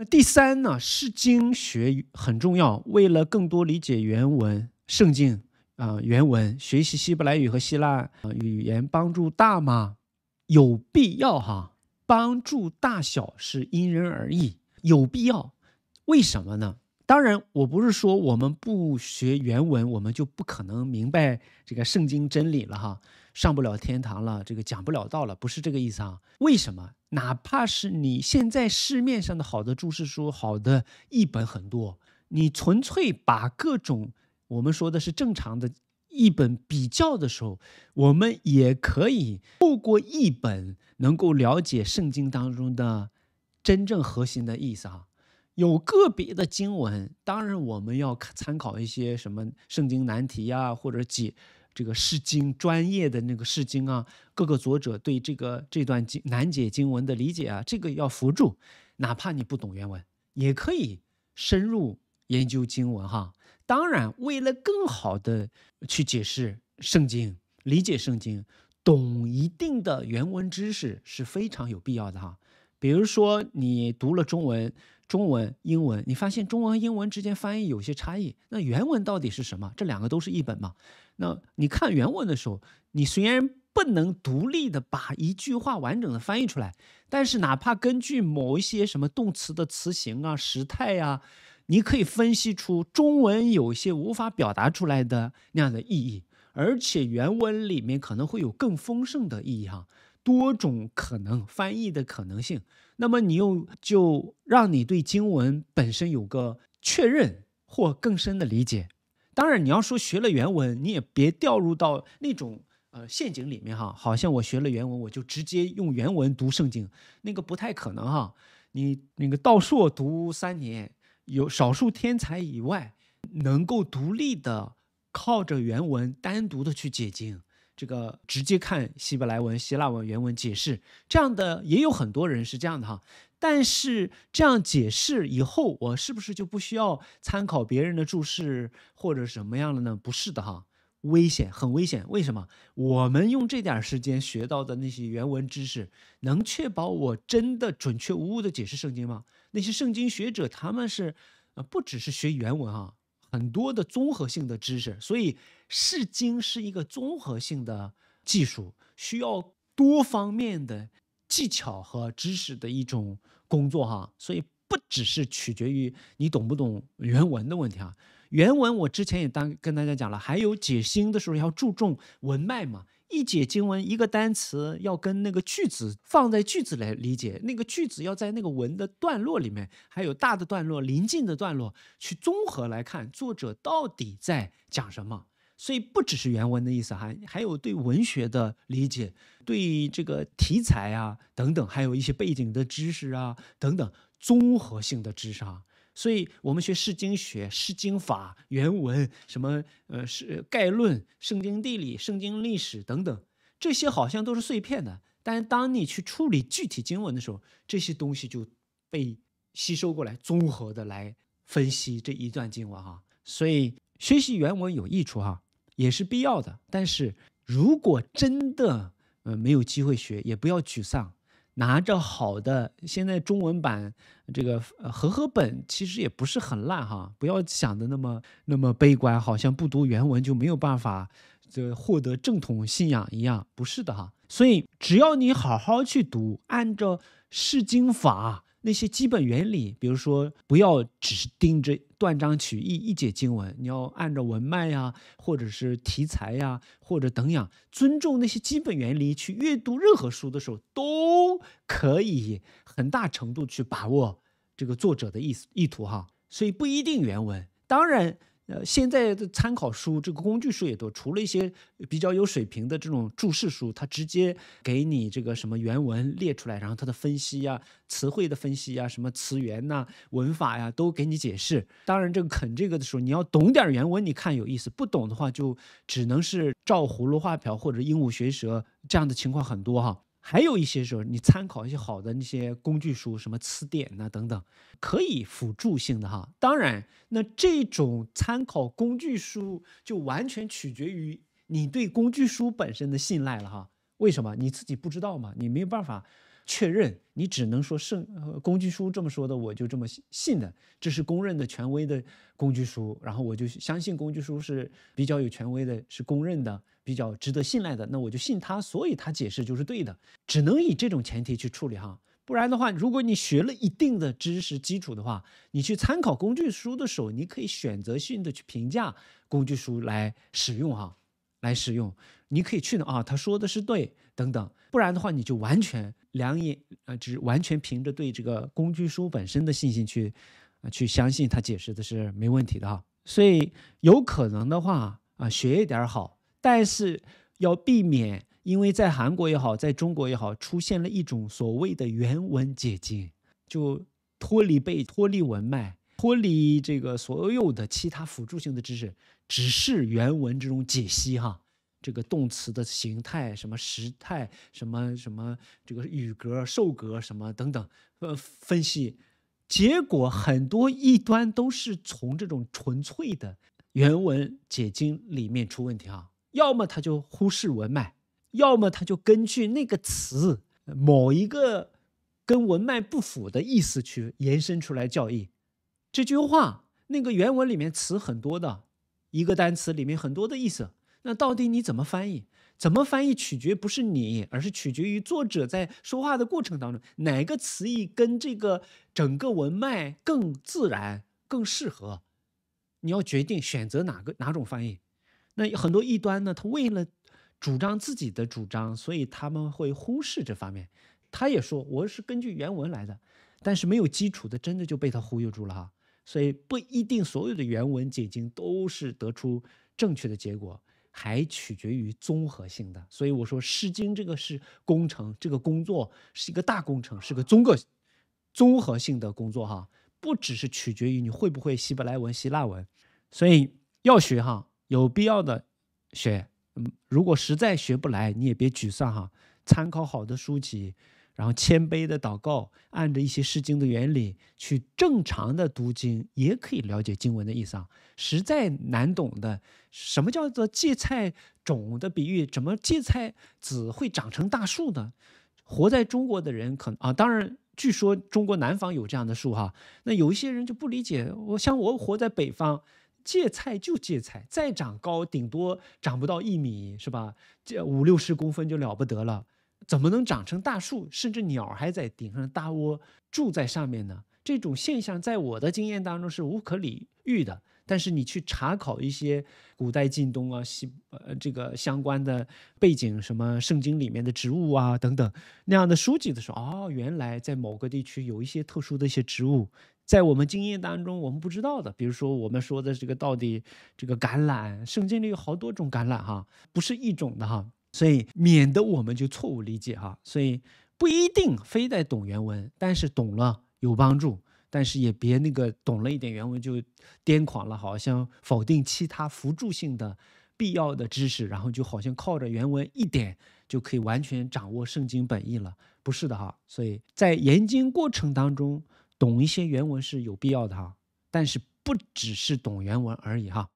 那第三呢？是经学很重要，为了更多理解原文圣经啊，原文学习希伯来语和希腊语言帮助大吗？有必要哈？帮助大小是因人而异，有必要。为什么呢？当然，我不是说我们不学原文，我们就不可能明白这个圣经真理了哈。上不了天堂了，这个讲不了道了，不是这个意思啊？为什么？哪怕是你现在市面上的好的注释书、好的译本很多，你纯粹把各种我们说的是正常的译本比较的时候，我们也可以透过译本能够了解圣经当中的真正核心的意思啊。有个别的经文，当然我们要参考一些什么圣经难题呀，或者解。这个释经专业的那个释经啊，各个作者对这个这段经难解经文的理解啊，这个要扶助，哪怕你不懂原文，也可以深入研究经文哈。当然，为了更好的去解释圣经、理解圣经，懂一定的原文知识是非常有必要的哈。比如说，你读了中文。中文、英文，你发现中文和英文之间翻译有些差异，那原文到底是什么？这两个都是一本嘛？那你看原文的时候，你虽然不能独立的把一句话完整的翻译出来，但是哪怕根据某一些什么动词的词形啊、时态呀，你可以分析出中文有些无法表达出来的那样的意义，而且原文里面可能会有更丰盛的意义哈，多种可能翻译的可能性。那么你又就让你对经文本身有个确认或更深的理解。当然，你要说学了原文，你也别掉入到那种呃陷阱里面哈。好像我学了原文，我就直接用原文读圣经，那个不太可能哈。你那个道硕读三年，有少数天才以外，能够独立的靠着原文单独的去解经。这个直接看希伯来文、希腊文原文解释，这样的也有很多人是这样的哈。但是这样解释以后，我是不是就不需要参考别人的注释或者什么样了呢？不是的哈，危险，很危险。为什么？我们用这点时间学到的那些原文知识，能确保我真的准确无误地解释圣经吗？那些圣经学者，他们是啊，不只是学原文啊，很多的综合性的知识，所以释经是一个综合性的技术，需要多方面的技巧和知识的一种工作哈，所以不只是取决于你懂不懂原文的问题啊，原文我之前也当跟大家讲了，还有解经的时候要注重文脉嘛。一解经文，一个单词要跟那个句子放在句子来理解，那个句子要在那个文的段落里面，还有大的段落、临近的段落去综合来看作者到底在讲什么。所以不只是原文的意思，还还有对文学的理解，对这个题材啊等等，还有一些背景的知识啊等等，综合性的智商。所以我们学《诗经》学《诗经》法原文，什么呃是概论、圣经地理、圣经历史等等，这些好像都是碎片的。但是当你去处理具体经文的时候，这些东西就被吸收过来，综合的来分析这一段经文哈。所以学习原文有益处哈，也是必要的。但是如果真的呃没有机会学，也不要沮丧。拿着好的，现在中文版这个和合本其实也不是很烂哈，不要想的那么那么悲观，好像不读原文就没有办法这获得正统信仰一样，不是的哈。所以只要你好好去读，按照释经法。那些基本原理，比如说不要只是盯着断章取义一解经文，你要按照文脉呀，或者是题材呀，或者等样，尊重那些基本原理去阅读任何书的时候，都可以很大程度去把握这个作者的意思意图哈。所以不一定原文，当然。呃，现在的参考书、这个工具书也多，除了一些比较有水平的这种注释书，它直接给你这个什么原文列出来，然后它的分析呀、词汇的分析呀、什么词源呐、文法呀，都给你解释。当然，这个啃这个的时候，你要懂点原文，你看有意思；不懂的话，就只能是照葫芦画瓢或者鹦鹉学舌，这样的情况很多哈。还有一些时候，你参考一些好的那些工具书，什么词典呐等等，可以辅助性的哈。当然，那这种参考工具书就完全取决于你对工具书本身的信赖了哈。为什么？你自己不知道吗？你没有办法。确认，你只能说圣工具书这么说的，我就这么信的，这是公认的权威的工具书，然后我就相信工具书是比较有权威的，是公认的，比较值得信赖的，那我就信他，所以他解释就是对的，只能以这种前提去处理哈，不然的话，如果你学了一定的知识基础的话，你去参考工具书的时候，你可以选择性的去评价工具书来使用哈。来使用，你可以去呢啊，他说的是对，等等，不然的话你就完全两眼啊，只、完全凭着对这个工具书本身的信心去，啊、去相信他解释的是没问题的哈。所以有可能的话啊，学一点儿好，但是要避免，因为在韩国也好，在中国也好，出现了一种所谓的原文解经，就脱离背，脱离文脉，脱离这个所有的其他辅助性的知识。只是原文这种解析哈，这个动词的形态、什么时态、什么什么这个语格、受格什么等等，呃，分析结果很多异端都是从这种纯粹的原文解经里面出问题啊，要么他就忽视文脉，要么他就根据那个词某一个跟文脉不符的意思去延伸出来教义。这句话那个原文里面词很多的。一个单词里面很多的意思，那到底你怎么翻译？怎么翻译取决不是你，而是取决于作者在说话的过程当中哪个词义跟这个整个文脉更自然、更适合，你要决定选择哪个哪种翻译。那很多异端呢，他为了主张自己的主张，所以他们会忽视这方面。他也说我是根据原文来的，但是没有基础的，真的就被他忽悠住了哈。所以不一定所有的原文解经都是得出正确的结果，还取决于综合性的。所以我说《诗经》这个是工程，这个工作是一个大工程，是个综个综合性的工作哈，不只是取决于你会不会希伯来文、希腊文。所以要学哈，有必要的学。如果实在学不来，你也别沮丧哈，参考好的书籍。然后谦卑的祷告，按着一些释经的原理去正常的读经，也可以了解经文的意思啊。实在难懂的，什么叫做芥菜种的比喻？怎么芥菜籽会长成大树呢？活在中国的人，可能啊，当然，据说中国南方有这样的树哈。那有一些人就不理解，我像我活在北方，芥菜就芥菜，再长高顶多长不到一米，是吧？这五六十公分就了不得了。怎么能长成大树，甚至鸟还在顶上搭窝住在上面呢？这种现象在我的经验当中是无可理喻的。但是你去查考一些古代近东啊、西呃这个相关的背景，什么圣经里面的植物啊等等那样的书籍的时候，哦，原来在某个地区有一些特殊的一些植物，在我们经验当中我们不知道的。比如说我们说的这个到底这个橄榄，圣经里有好多种橄榄哈，不是一种的哈。所以，免得我们就错误理解哈。所以不一定非得懂原文，但是懂了有帮助。但是也别那个懂了一点原文就癫狂了，好像否定其他辅助性的必要的知识，然后就好像靠着原文一点就可以完全掌握圣经本意了，不是的哈。所以在研经过程当中，懂一些原文是有必要的哈，但是不只是懂原文而已哈。